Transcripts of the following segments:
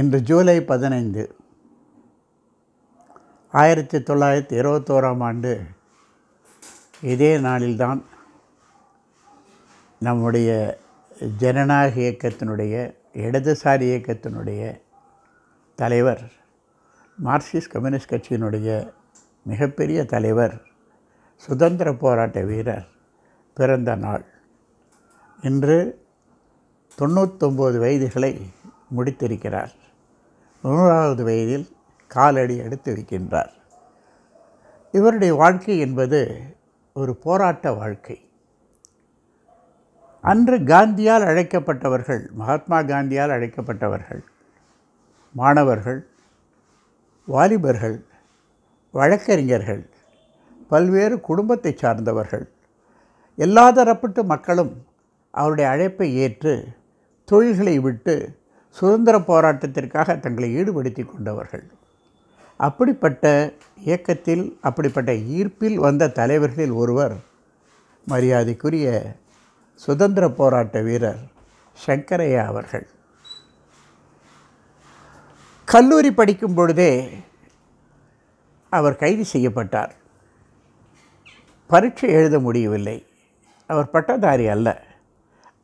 இன்று ஜூலை பதினைந்து ஆயிரத்தி தொள்ளாயிரத்தி இருபத்தோராம் ஆண்டு இதே நாளில்தான் நம்முடைய ஜனநாயக இயக்கத்தினுடைய இடதுசாரி இயக்கத்தினுடைய தலைவர் மார்க்சிஸ்ட் கம்யூனிஸ்ட் கட்சியினுடைய மிகப்பெரிய தலைவர் சுதந்திர போராட்ட வீரர் பிறந்த நாள் இன்று தொண்ணூத்தொம்பது வயதுகளை முடித்திருக்கிறார் தொண்ணூறாவது வயதில் காலடி எடுத்து வைக்கின்றார் இவருடைய வாழ்க்கை என்பது ஒரு போராட்ட வாழ்க்கை அன்று காந்தியால் அழைக்கப்பட்டவர்கள் மகாத்மா காந்தியால் அழைக்கப்பட்டவர்கள் மாணவர்கள் வாலிபர்கள் வழக்கறிஞர்கள் பல்வேறு குடும்பத்தை சார்ந்தவர்கள் எல்லா தரப்பட்டு மக்களும் அவருடைய அழைப்பை ஏற்று தொழில்களை விட்டு சுதந்திர போராட்டத்திற்காக தங்களை ஈடுபடுத்தி கொண்டவர்கள் அப்படிப்பட்ட இயக்கத்தில் அப்படிப்பட்ட ஈர்ப்பில் வந்த தலைவர்களில் ஒருவர் மரியாதைக்குரிய சுதந்திர போராட்ட வீரர் சங்கரையா அவர்கள் கல்லூரி படிக்கும் பொழுதே அவர் கைது செய்யப்பட்டார் பரீட்சை எழுத முடியவில்லை அவர் பட்டதாரி அல்ல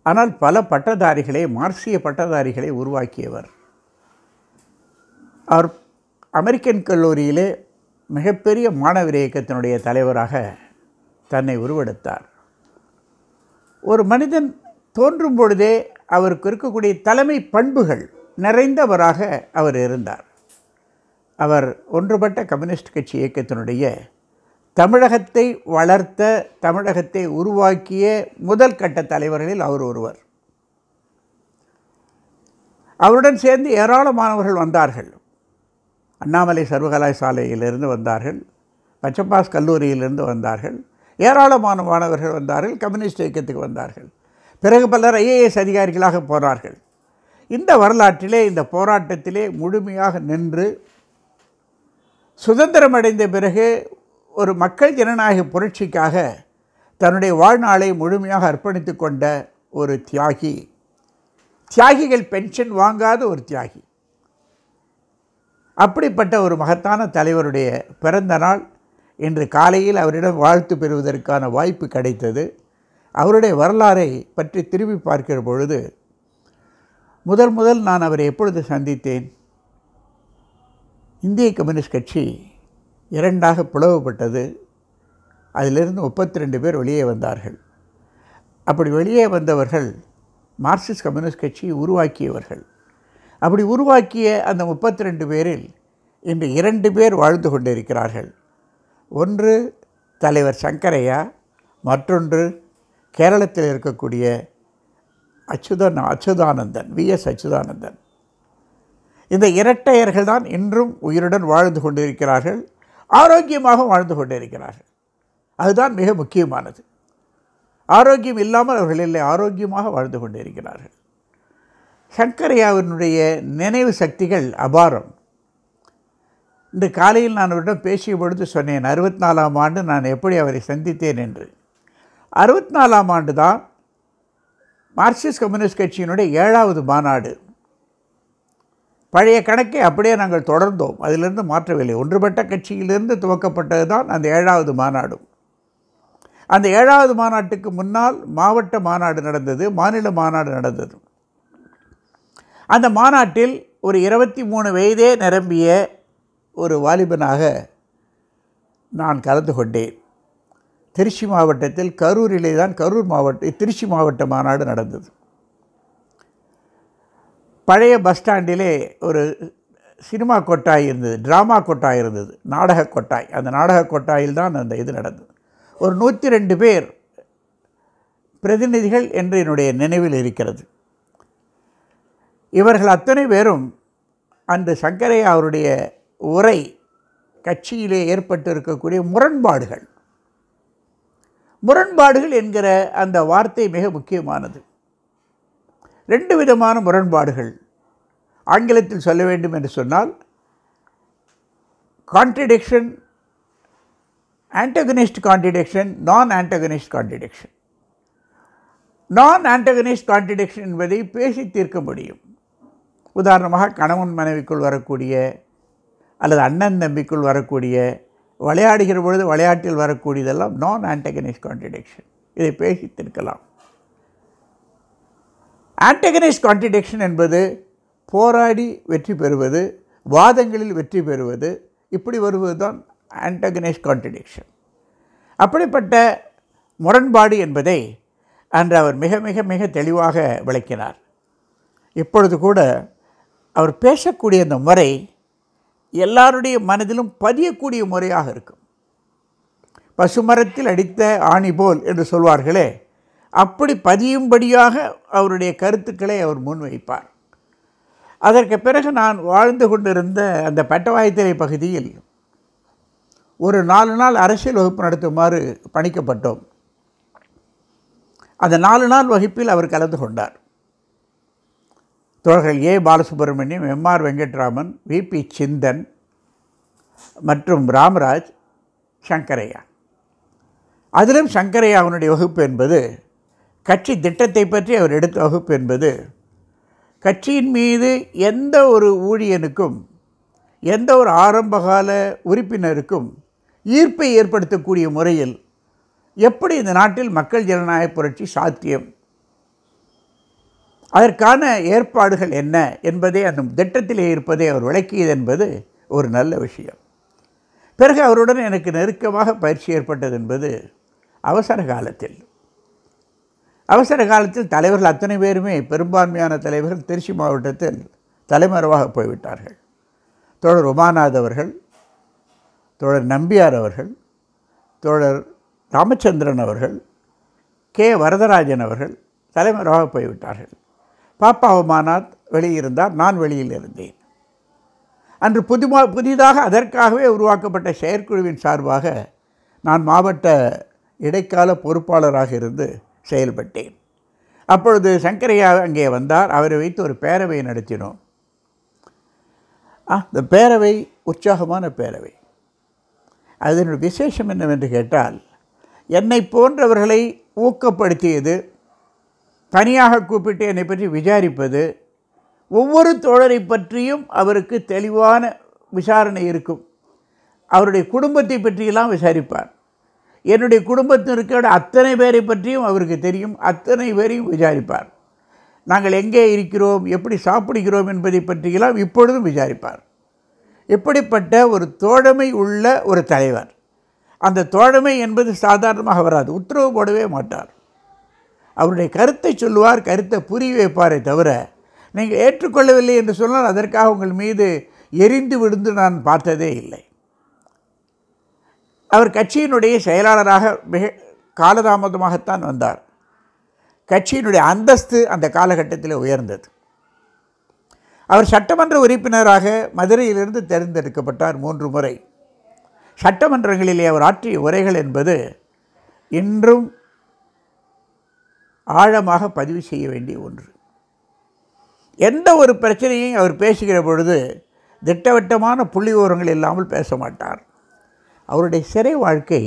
ஆனால் பல பட்டதாரிகளை மார்க்சிய பட்டதாரிகளை உருவாக்கியவர் அவர் அமெரிக்கன் கல்லூரியிலே மிகப்பெரிய மாணவர் இயக்கத்தினுடைய தலைவராக தன்னை உருவெடுத்தார் ஒரு மனிதன் தோன்றும் பொழுதே அவருக்கு இருக்கக்கூடிய தலைமை பண்புகள் நிறைந்தவராக அவர் இருந்தார் அவர் ஒன்றுபட்ட கம்யூனிஸ்ட் கட்சி இயக்கத்தினுடைய தமிழகத்தை வளர்த்த தமிழகத்தை உருவாக்கிய முதல் கட்ட தலைவர்களில் அவர் ஒருவர் அவருடன் சேர்ந்து ஏராளமானவர்கள் வந்தார்கள் அண்ணாமலை சர்வகலாசாலையிலிருந்து வந்தார்கள் பச்சப்பாஸ் கல்லூரியிலிருந்து வந்தார்கள் ஏராளமான மாணவர்கள் வந்தார்கள் கம்யூனிஸ்ட் இயக்கத்துக்கு வந்தார்கள் பிறகு பலர் ஐஏஎஸ் அதிகாரிகளாக போனார்கள் இந்த வரலாற்றிலே இந்த போராட்டத்திலே முழுமையாக நின்று சுதந்திரம் அடைந்த பிறகு ஒரு மக்கள் ஜனநாயக புரட்சிக்காக தன்னுடைய வாழ்நாளை முழுமையாக அர்ப்பணித்து கொண்ட ஒரு தியாகி தியாகிகள் பென்ஷன் வாங்காத ஒரு தியாகி அப்படிப்பட்ட ஒரு மகத்தான தலைவருடைய பிறந்த நாள் இன்று காலையில் அவரிடம் வாழ்த்து பெறுவதற்கான வாய்ப்பு கிடைத்தது அவருடைய வரலாறை பற்றி திரும்பி பார்க்கிற பொழுது முதல் முதல் நான் அவரை எப்பொழுது சந்தித்தேன் இந்திய கம்யூனிஸ்ட் கட்சி இரண்டாக பிளவுபட்டது அதிலிருந்து முப்பத்தி ரெண்டு பேர் வெளியே வந்தார்கள் அப்படி வெளியே வந்தவர்கள் மார்க்சிஸ்ட் கம்யூனிஸ்ட் கட்சியை உருவாக்கியவர்கள் அப்படி உருவாக்கிய அந்த முப்பத்தி ரெண்டு பேரில் இன்று இரண்டு பேர் வாழ்ந்து கொண்டிருக்கிறார்கள் ஒன்று தலைவர் சங்கரையா மற்றொன்று கேரளத்தில் இருக்கக்கூடிய அச்சுதன் அச்சுதானந்தன் வி எஸ் அச்சுதானந்தன் இந்த இரட்டையர்கள் தான் இன்றும் உயிருடன் வாழ்ந்து கொண்டிருக்கிறார்கள் ஆரோக்கியமாக வாழ்ந்து கொண்டிருக்கிறார்கள் அதுதான் மிக முக்கியமானது ஆரோக்கியம் இல்லாமல் அவர்கள் இல்லை ஆரோக்கியமாக வாழ்ந்து கொண்டிருக்கிறார்கள் சங்கரையாவினுடைய நினைவு சக்திகள் அபாரம் இன்று காலையில் நான் அவரிடம் பேசிய பொழுது சொன்னேன் அறுபத்தி நாலாம் ஆண்டு நான் எப்படி அவரை சந்தித்தேன் என்று அறுபத்தி நாலாம் ஆண்டு தான் மார்க்சிஸ்ட் கம்யூனிஸ்ட் கட்சியினுடைய ஏழாவது மாநாடு பழைய கணக்கை அப்படியே நாங்கள் தொடர்ந்தோம் அதிலிருந்து மாற்றவில்லை ஒன்றுபட்ட கட்சியிலிருந்து துவக்கப்பட்டது தான் அந்த ஏழாவது மாநாடு அந்த ஏழாவது மாநாட்டுக்கு முன்னால் மாவட்ட மாநாடு நடந்தது மாநில மாநாடு நடந்தது அந்த மாநாட்டில் ஒரு இருபத்தி மூணு வயதே நிரம்பிய ஒரு வாலிபனாக நான் கலந்து கொண்டேன் திருச்சி மாவட்டத்தில் கரூரிலே தான் கரூர் மாவட்ட திருச்சி மாவட்ட மாநாடு நடந்தது பழைய பஸ் ஸ்டாண்டிலே ஒரு சினிமா கொட்டாய் இருந்தது ட்ராமா கொட்டாய் இருந்தது நாடக கொட்டாய் அந்த நாடக கொட்டாயில் தான் அந்த இது நடந்தது ஒரு நூற்றி ரெண்டு பேர் பிரதிநிதிகள் என்று என்னுடைய நினைவில் இருக்கிறது இவர்கள் அத்தனை பேரும் அன்று சங்கரையா அவருடைய உரை கட்சியிலே ஏற்பட்டு இருக்கக்கூடிய முரண்பாடுகள் முரண்பாடுகள் என்கிற அந்த வார்த்தை மிக முக்கியமானது ரெண்டு விதமான முரண்பாடுகள் ஆங்கிலத்தில் சொல்ல வேண்டும் என்று சொன்னால் contradiction antagonist contradiction non antagonist contradiction non antagonist contradiction என்பதை பேசி தீர்க்க முடியும் உதாரணமாக கணவன் மனைவிக்குள் வரக்கூடிய அல்லது அண்ணன் தம்பிக்குள் வரக்கூடிய விளையாடுகிற பொழுது விளையாட்டில் வரக்கூடியதெல்லாம் நான் ஆன்டகனிஸ்ட் கான்ட்ரடிக்ஷன் இதை பேசி தீர்க்கலாம் ஆன்டகனைஸ் கான்ட்ரிடிக்ஷன் என்பது போராடி வெற்றி பெறுவது வாதங்களில் வெற்றி பெறுவது இப்படி வருவது தான் ஆன்டகனைஸ் கான்ட்ரிடிக்ஷன் அப்படிப்பட்ட முரண்பாடு என்பதை அன்று அவர் மிக மிக மிக தெளிவாக விளக்கினார் இப்பொழுது கூட அவர் பேசக்கூடிய அந்த முறை எல்லாருடைய மனதிலும் பதியக்கூடிய முறையாக இருக்கும் பசுமரத்தில் அடித்த ஆணி போல் என்று சொல்வார்களே அப்படி பதியும்படியாக அவருடைய கருத்துக்களை அவர் முன்வைப்பார் அதற்கு பிறகு நான் வாழ்ந்து கொண்டிருந்த அந்த பட்டவாய்த்திரை பகுதியில் ஒரு நாலு நாள் அரசியல் வகுப்பு நடத்துமாறு பணிக்கப்பட்டோம் அந்த நாலு நாள் வகுப்பில் அவர் கலந்து கொண்டார் தோழர்கள் A Balasubramaniam R Venkatraman V P Chinthan மற்றும் ராமராஜ் சங்கரையா அதிலும் அவனுடைய வகுப்பு என்பது கட்சி திட்டத்தை பற்றி அவர் எடுத்த வகுப்பு என்பது கட்சியின் மீது எந்த ஒரு ஊழியனுக்கும் எந்த ஒரு ஆரம்பகால உறுப்பினருக்கும் ஈர்ப்பை ஏற்படுத்தக்கூடிய முறையில் எப்படி இந்த நாட்டில் மக்கள் ஜனநாயக புரட்சி சாத்தியம் அதற்கான ஏற்பாடுகள் என்ன என்பதே அந்த திட்டத்திலே இருப்பதை அவர் விளக்கியது என்பது ஒரு நல்ல விஷயம் பிறகு அவருடன் எனக்கு நெருக்கமாக பயிற்சி ஏற்பட்டது என்பது அவசர காலத்தில் அவசர காலத்தில் தலைவர்கள் அத்தனை பேருமே பெரும்பான்மையான தலைவர்கள் திருச்சி மாவட்டத்தில் தலைமறைவாக போய்விட்டார்கள் தோழர் உமாநாத் அவர்கள் தோழர் நம்பியார் அவர்கள் தோழர் ராமச்சந்திரன் அவர்கள் கே வரதராஜன் அவர்கள் தலைமறைவாக போய்விட்டார்கள் பாப்பா உமாநாத் வெளியிருந்தார் நான் வெளியில் இருந்தேன் அன்று புதுமா புதிதாக அதற்காகவே உருவாக்கப்பட்ட செயற்குழுவின் சார்பாக நான் மாவட்ட இடைக்கால பொறுப்பாளராக இருந்து செயல்பட்டேன் அப்பொழுது சங்கரையா அங்கே வந்தார் அவரை வைத்து ஒரு பேரவை நடத்தினோம் அந்த பேரவை உற்சாகமான பேரவை அதனுடைய விசேஷம் என்னவென்று கேட்டால் என்னை போன்றவர்களை ஊக்கப்படுத்தியது தனியாக கூப்பிட்டு என்னை பற்றி விசாரிப்பது ஒவ்வொரு தோழரை பற்றியும் அவருக்கு தெளிவான விசாரணை இருக்கும் அவருடைய குடும்பத்தை பற்றியெல்லாம் விசாரிப்பார் என்னுடைய குடும்பத்தினருக்கோட அத்தனை பேரை பற்றியும் அவருக்கு தெரியும் அத்தனை பேரையும் விசாரிப்பார் நாங்கள் எங்கே இருக்கிறோம் எப்படி சாப்பிடுகிறோம் என்பதை பற்றியெல்லாம் இப்பொழுதும் விசாரிப்பார் இப்படிப்பட்ட ஒரு தோழமை உள்ள ஒரு தலைவர் அந்த தோழமை என்பது சாதாரணமாக வராது உத்தரவு போடவே மாட்டார் அவருடைய கருத்தை சொல்லுவார் கருத்தை புரிய வைப்பாரே தவிர நீங்கள் ஏற்றுக்கொள்ளவில்லை என்று சொன்னால் அதற்காக உங்கள் மீது எரிந்து விழுந்து நான் பார்த்ததே இல்லை அவர் கட்சியினுடைய செயலாளராக மிக காலதாமதமாகத்தான் வந்தார் கட்சியினுடைய அந்தஸ்து அந்த காலகட்டத்தில் உயர்ந்தது அவர் சட்டமன்ற உறுப்பினராக மதுரையிலிருந்து தேர்ந்தெடுக்கப்பட்டார் மூன்று முறை சட்டமன்றங்களிலே அவர் ஆற்றிய உரைகள் என்பது இன்றும் ஆழமாக பதிவு செய்ய வேண்டிய ஒன்று எந்த ஒரு பிரச்சனையும் அவர் பேசுகிற பொழுது திட்டவட்டமான புள்ளி விவரங்கள் இல்லாமல் பேச மாட்டார் அவருடைய சிறை வாழ்க்கை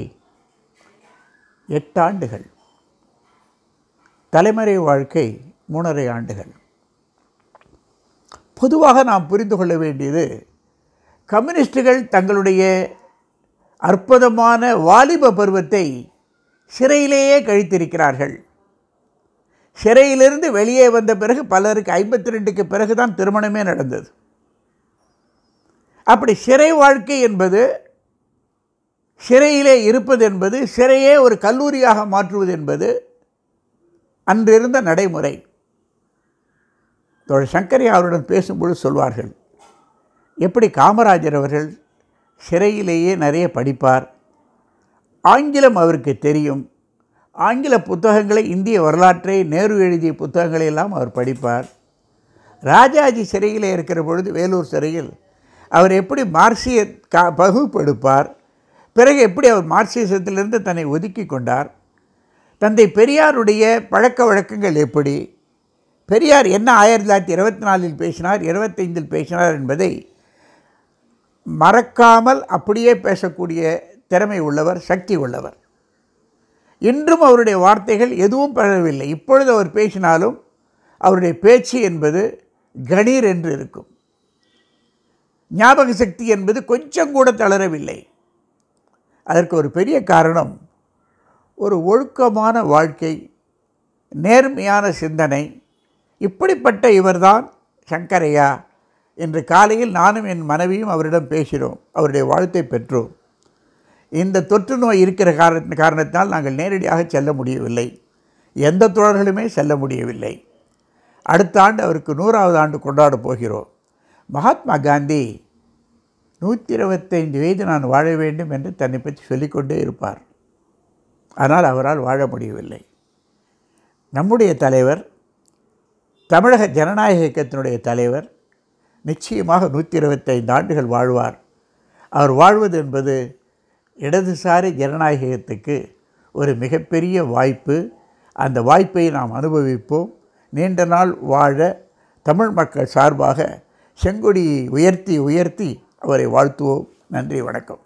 எட்டாண்டுகள் தலைமறை வாழ்க்கை மூணரை ஆண்டுகள் பொதுவாக நாம் புரிந்து கொள்ள வேண்டியது கம்யூனிஸ்டுகள் தங்களுடைய அற்புதமான வாலிப பருவத்தை சிறையிலேயே கழித்திருக்கிறார்கள் சிறையிலிருந்து வெளியே வந்த பிறகு பலருக்கு ஐம்பத்தி ரெண்டுக்கு பிறகு தான் திருமணமே நடந்தது அப்படி சிறை வாழ்க்கை என்பது சிறையிலே இருப்பது என்பது சிறையே ஒரு கல்லூரியாக மாற்றுவது என்பது அன்றிருந்த நடைமுறை தோழர் சங்கரி அவருடன் பேசும்பொழுது சொல்வார்கள் எப்படி காமராஜர் அவர்கள் சிறையிலேயே நிறைய படிப்பார் ஆங்கிலம் அவருக்கு தெரியும் ஆங்கில புத்தகங்களை இந்திய வரலாற்றை நேரு எழுதிய புத்தகங்களை எல்லாம் அவர் படிப்பார் ராஜாஜி சிறையில் இருக்கிற பொழுது வேலூர் சிறையில் அவர் எப்படி மார்க்சிய கா பகுப்பெடுப்பார் பிறகு எப்படி அவர் மார்க்சிசத்திலிருந்து தன்னை ஒதுக்கி கொண்டார் தந்தை பெரியாருடைய பழக்க வழக்கங்கள் எப்படி பெரியார் என்ன ஆயிரத்தி தொள்ளாயிரத்தி இருபத்தி நாலில் பேசினார் இருபத்தைந்தில் பேசினார் என்பதை மறக்காமல் அப்படியே பேசக்கூடிய திறமை உள்ளவர் சக்தி உள்ளவர் இன்றும் அவருடைய வார்த்தைகள் எதுவும் பழகவில்லை இப்பொழுது அவர் பேசினாலும் அவருடைய பேச்சு என்பது கணீர் என்று இருக்கும் ஞாபக சக்தி என்பது கொஞ்சம் கூட தளரவில்லை அதற்கு ஒரு பெரிய காரணம் ஒரு ஒழுக்கமான வாழ்க்கை நேர்மையான சிந்தனை இப்படிப்பட்ட இவர்தான் சங்கரையா இன்று காலையில் நானும் என் மனைவியும் அவரிடம் பேசினோம் அவருடைய வாழ்த்தை பெற்றோம் இந்த தொற்று நோய் இருக்கிற கார காரணத்தினால் நாங்கள் நேரடியாக செல்ல முடியவில்லை எந்த தோழர்களுமே செல்ல முடியவில்லை அடுத்த ஆண்டு அவருக்கு நூறாவது ஆண்டு கொண்டாட போகிறோம் மகாத்மா காந்தி நூற்றி இருபத்தைந்து வயது நான் வாழ வேண்டும் என்று தன்னை பற்றி சொல்லிக்கொண்டே இருப்பார் ஆனால் அவரால் வாழ முடியவில்லை நம்முடைய தலைவர் தமிழக ஜனநாயக இயக்கத்தினுடைய தலைவர் நிச்சயமாக நூற்றி இருபத்தைந்து ஆண்டுகள் வாழ்வார் அவர் வாழ்வது என்பது இடதுசாரி ஜனநாயகத்துக்கு ஒரு மிகப்பெரிய வாய்ப்பு அந்த வாய்ப்பை நாம் அனுபவிப்போம் நீண்ட நாள் வாழ தமிழ் மக்கள் சார்பாக செங்கொடியை உயர்த்தி உயர்த்தி அவரை வாழ்த்துவோம் நன்றி வணக்கம்